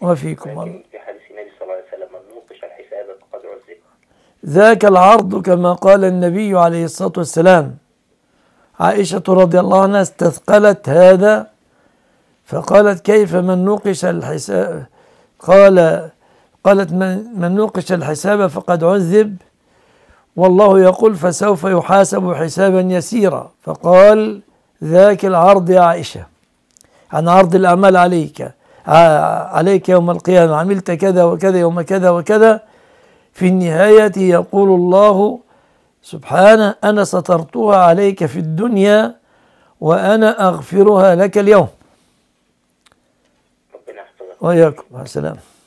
وفيكم الله في حديث النبي صلى الله عليه وسلم من نوقش الحساب فقد عذب ذاك العرض كما قال النبي عليه الصلاة والسلام عائشة رضي الله عنها استثقلت هذا فقالت كيف من نوقش الحساب قال قالت من, من نوقش الحساب فقد عذب والله يقول فسوف يحاسب حسابا يسيرا فقال ذاك العرض يا عائشة عن عرض الأعمال عليك آه، عليك يوم القيامة عملت كذا وكذا يوم كذا وكذا في النهاية يقول الله سبحانه أنا سترتها عليك في الدنيا وأنا أغفرها لك اليوم وإياكم مع السلامة